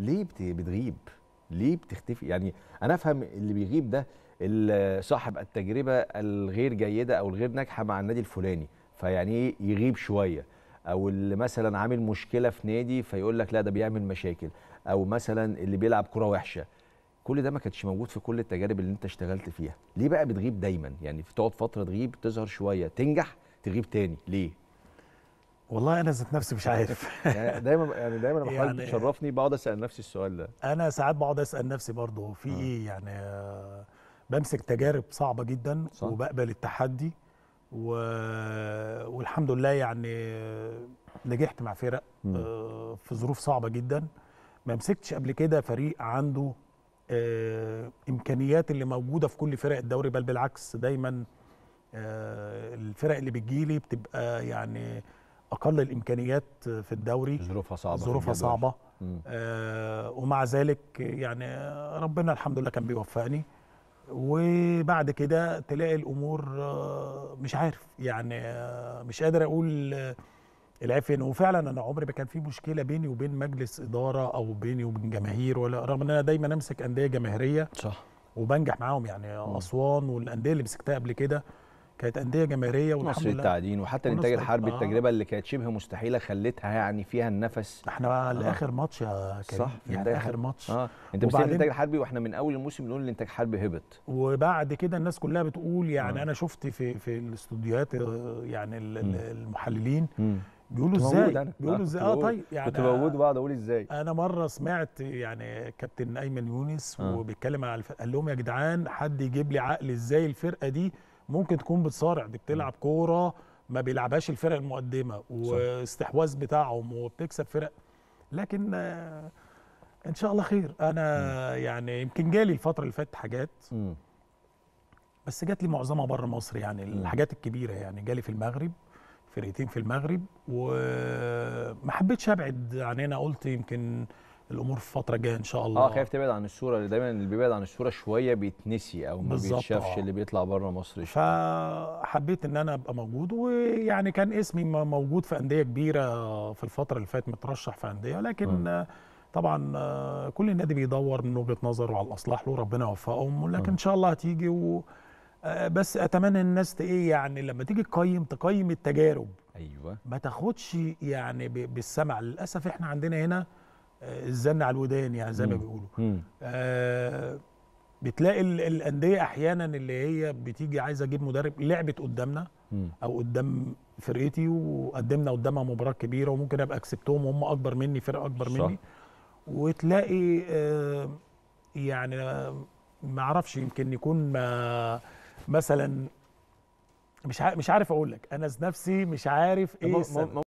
ليه بتغيب ليه بتختفي يعني انا افهم اللي بيغيب ده صاحب التجربه الغير جيده او الغير ناجحه مع النادي الفلاني فيعني ايه يغيب شويه او اللي مثلا عامل مشكله في نادي فيقول لك لا ده بيعمل مشاكل او مثلا اللي بيلعب كره وحشه كل ده ما كانش موجود في كل التجارب اللي انت اشتغلت فيها ليه بقى بتغيب دايما يعني تقعد فتره تغيب تظهر شويه تنجح تغيب تاني ليه والله انا ذات نفسي مش عارف يعني دايما يعني دايما لما حضرتك بتشرفني يعني بقعد اسال نفسي السؤال ده انا ساعات بقعد اسال نفسي برضه في آه. ايه يعني آه، بمسك تجارب صعبه جدا صح. وبقبل التحدي و... والحمد لله يعني نجحت مع فرق آه في ظروف صعبه جدا ما مسكتش قبل كده فريق عنده آه، امكانيات اللي موجوده في كل فرق الدوري بل بالعكس دايما الفرق اللي بتجيلي بتبقى يعني اقل الامكانيات في الدوري ظروفها صعبه ظروفها صعبه آه ومع ذلك يعني ربنا الحمد لله كان بيوفقني وبعد كده تلاقي الامور آه، مش عارف يعني آه، مش قادر اقول آه، العيب فين وفعلا انا عمري ما كان في مشكله بيني وبين مجلس اداره او بيني وبين جماهير ولا رغم ان انا دايما امسك انديه جماهيريه صح وبنجح معاهم يعني اسوان والانديه اللي مسكتها قبل كده كانت انديه جماهيريه والحمد لله التعدين وحتى الانتاج الحربي آه. التجربه اللي كانت شبه مستحيله خلتها يعني فيها النفس احنا بقى آه. لاخر ماتش يا كريم صح يعني اخر ماتش اه انت بتقول الانتاج الحربي واحنا من اول الموسم بنقول الانتاج الحربي هبط وبعد كده الناس كلها بتقول يعني آه. انا شفت في في الاستوديوهات آه، يعني م. المحللين م. بيقولوا ازاي بيقولوا آه، ازاي اه طيب يعني كنت بوجود بعض اقول ازاي انا مره سمعت يعني كابتن ايمن يونس آه. وبيتكلم على الفرقه قال لهم يا جدعان حد يجيب لي عقل ازاي الفرقه دي ممكن تكون بتصارع دي بتلعب كوره ما بيلعبهاش الفرق المقدمه واستحواذ بتاعهم وبتكسب فرق لكن ان شاء الله خير انا م. يعني يمكن جالي الفتره اللي فاتت حاجات م. بس جات لي معظمها بره مصر يعني الحاجات الكبيره يعني جالي في المغرب فرقتين في المغرب وما حبيتش ابعد عن هنا قلت يمكن الامور في فتره جايه ان شاء الله اه خايف تبعد عن الصوره اللي دايما اللي بيبعد عن الصوره شويه بيتنسي او ما بيتشافش آه. اللي بيطلع بره مصر شوية. فحبيت ان انا ابقى موجود ويعني كان اسمي موجود في انديه كبيره في الفتره اللي فاتت مترشح في انديه لكن م. طبعا آه، كل نادي بيدور من وجهه نظره على الاصلاح له ربنا يوفقهم لكن ان شاء الله هتيجي و آه، بس اتمنى الناس ايه يعني لما تيجي تقيم تقيم التجارب ايوه ما تاخدش يعني بالسمع للاسف احنا عندنا هنا الزن على الودان يعني زي ما بيقولوا آه، بتلاقي الانديه احيانا اللي هي بتيجي عايزه اجيب مدرب لعبت قدامنا او قدام فرقتي وقدمنا قدامها مباراه كبيره وممكن ابقى كسبتهم وهم اكبر مني فرقه اكبر صح. مني وتلاقي آه، يعني ما اعرفش يمكن يكون ما مثلا مش مش عارف اقول لك انا نفسي مش عارف ايه